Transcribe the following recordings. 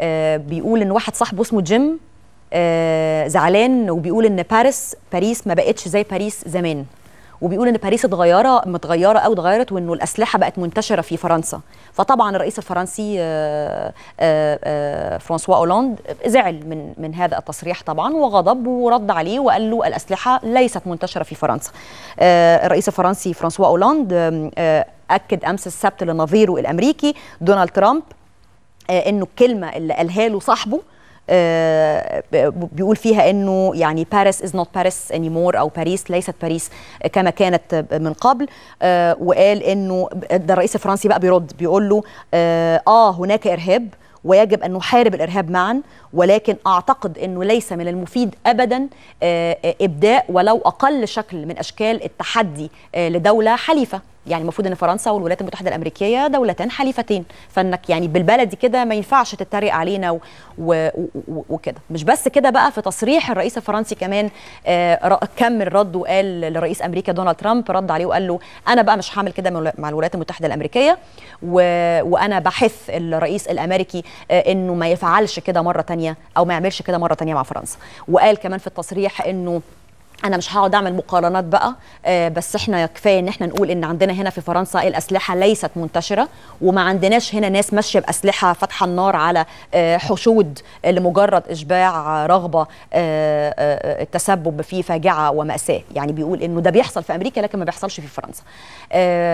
آه، بيقول ان واحد صاحبه اسمه جيم آه، زعلان وبيقول ان باريس باريس ما بقتش زي باريس زمان وبيقول ان باريس اتغيره متغيره او اتغيرت وانه الاسلحه بقت منتشره في فرنسا فطبعا الرئيس الفرنسي آه، فرانسوا اولاند زعل من من هذا التصريح طبعا وغضب ورد عليه وقال له الاسلحه ليست منتشره في فرنسا الرئيس الفرنسي فرانسوا اولاند اكد امس السبت لنظيره الامريكي دونالد ترامب آه، انه الكلمه اللي قالها له صاحبه آه، بيقول فيها انه يعني باريس از نوت باريس انيمور او باريس ليست باريس كما كانت من قبل آه، وقال انه ده الرئيس الفرنسي بقى بيرد بيقول له اه هناك ارهاب ويجب ان نحارب الارهاب معا ولكن اعتقد انه ليس من المفيد ابدا ابداء ولو اقل شكل من اشكال التحدي لدوله حليفه يعني المفروض ان فرنسا والولايات المتحده الامريكيه دولتان حليفتين فانك يعني بالبلدي كده ما ينفعش تتريق علينا وكده مش بس كده بقى في تصريح الرئيس الفرنسي كمان آه كمل رد وقال لرئيس امريكا دونالد ترامب رد عليه وقال له انا بقى مش هعمل كده مع الولايات المتحده الامريكيه وانا بحث الرئيس الامريكي آه انه ما يفعلش كده مره تانية او ما يعملش كده مره تانية مع فرنسا وقال كمان في التصريح انه انا مش هقعد اعمل مقارنات بقى آه، بس احنا كفايه ان احنا نقول ان عندنا هنا في فرنسا الاسلحه ليست منتشره وما عندناش هنا ناس ماشيه باسلحه فاتحه النار على آه، حشود لمجرد اشباع رغبه آه، التسبب في فاجعه وماساه يعني بيقول انه ده بيحصل في امريكا لكن ما بيحصلش في فرنسا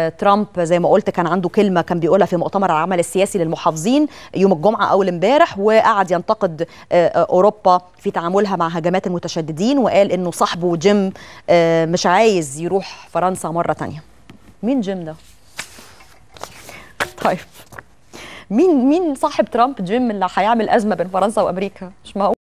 ترامب زي ما قلت كان عنده كلمه كان بيقولها في مؤتمر العمل السياسي للمحافظين يوم الجمعه اول امبارح وقعد ينتقد اوروبا في تعاملها مع هجمات المتشددين وقال انه صاحبه جيم آه، مش عايز يروح فرنسا مره تانية مين جيم ده طيب مين مين صاحب ترامب جيم اللي هيعمل ازمه بين فرنسا وامريكا مش ما